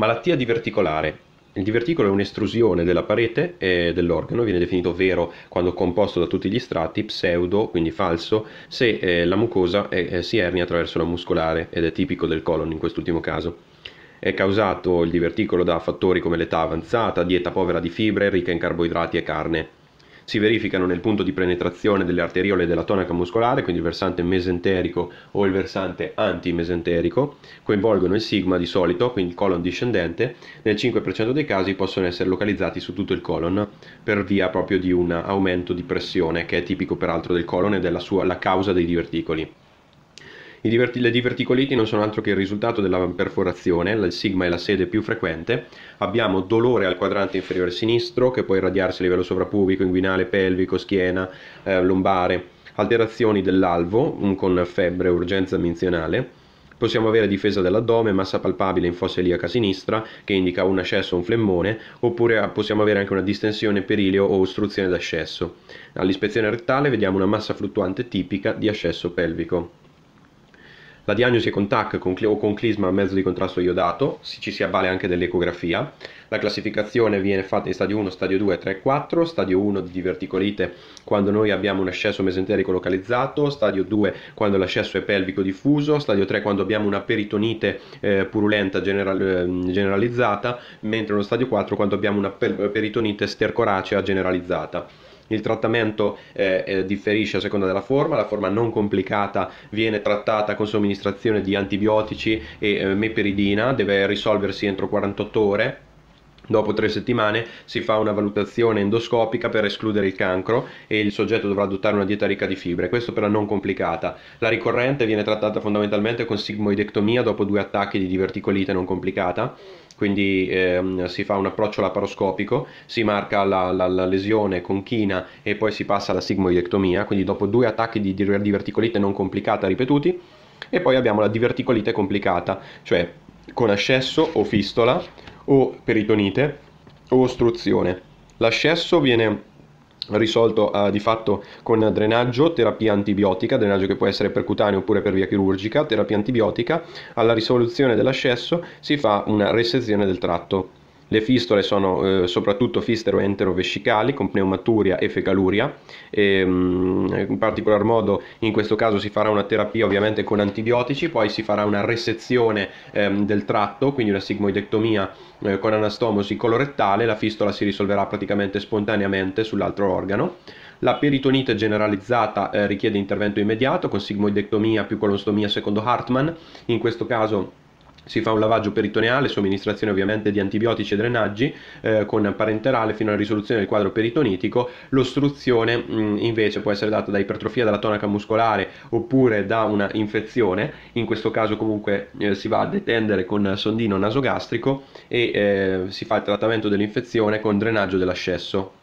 Malattia diverticolare. Il diverticolo è un'estrusione della parete e dell'organo, viene definito vero quando composto da tutti gli strati, pseudo, quindi falso, se eh, la mucosa eh, si ernia attraverso la muscolare ed è tipico del colon in quest'ultimo caso. È causato il diverticolo da fattori come l'età avanzata, dieta povera di fibre, ricca in carboidrati e carne si verificano nel punto di penetrazione delle arteriole della tonaca muscolare, quindi il versante mesenterico o il versante antimesenterico, coinvolgono il sigma di solito, quindi il colon discendente, nel 5% dei casi possono essere localizzati su tutto il colon per via proprio di un aumento di pressione che è tipico peraltro del colon ed è la, sua, la causa dei diverticoli diverti- le diverticoliti non sono altro che il risultato della perforazione, il sigma è la sede più frequente, abbiamo dolore al quadrante inferiore sinistro che può irradiarsi a livello sovrapubico, inguinale, pelvico, schiena, eh, lombare, alterazioni dell'alvo con febbre, urgenza menzionale, possiamo avere difesa dell'addome, massa palpabile in fossa iliaca sinistra che indica un ascesso o un flemmone, oppure eh, possiamo avere anche una distensione perileo o ostruzione d'ascesso. All'ispezione rettale vediamo una massa fluttuante tipica di ascesso pelvico la diagnosi con TAC con, o con clisma a mezzo di contrasto iodato, ci si avvale anche dell'ecografia, la classificazione viene fatta in stadio 1, stadio 2, 3, 4, stadio 1 di diverticolite quando noi abbiamo un ascesso mesenterico localizzato, stadio 2 quando l'ascesso è pelvico diffuso, stadio 3 quando abbiamo una peritonite eh, purulenta general, eh, generalizzata, mentre lo stadio 4 quando abbiamo una per peritonite stercoracea generalizzata. Il trattamento eh, eh, differisce a seconda della forma, la forma non complicata viene trattata con somministrazione di antibiotici e eh, meperidina, deve risolversi entro 48 ore Dopo tre settimane si fa una valutazione endoscopica per escludere il cancro e il soggetto dovrà adottare una dieta ricca di fibre, questo la non complicata. La ricorrente viene trattata fondamentalmente con sigmoidectomia dopo due attacchi di diverticolite non complicata quindi ehm, si fa un approccio laparoscopico, si marca la, la, la, lesione con china e poi si passa alla sigmoidectomia, quindi dopo due attacchi di diverticolite non complicata ripetuti, e poi abbiamo la diverticolite complicata, cioè con ascesso o fistola o peritonite o ostruzione. L'ascesso viene risolto uh, di fatto con drenaggio, terapia antibiotica, drenaggio che può essere percutaneo oppure per via chirurgica, terapia antibiotica, alla risoluzione dell'ascesso si fa una resezione del tratto le fistole sono eh, soprattutto fistero enterovescicali con pneumaturia e fecaluria, e, mh, mm, in particolar modo in questo caso si farà una terapia ovviamente con antibiotici, poi si farà una resezione ehm, del tratto, quindi una sigmoidectomia eh, con anastomosi colorettale, la fistola si risolverà praticamente spontaneamente sull'altro organo. La peritonite generalizzata eh, richiede intervento immediato con sigmoidectomia più colostomia secondo Hartmann, in questo caso si fa un lavaggio peritoneale, somministrazione ovviamente di antibiotici e drenaggi eh, con parenterale fino alla risoluzione del quadro peritonitico, l'ostruzione mh, mm, invece può essere data da ipertrofia della tonaca muscolare oppure da una infezione, in questo caso comunque eh, si va a detendere con sondino nasogastrico e eh, si fa il trattamento dell'infezione con drenaggio dell'ascesso.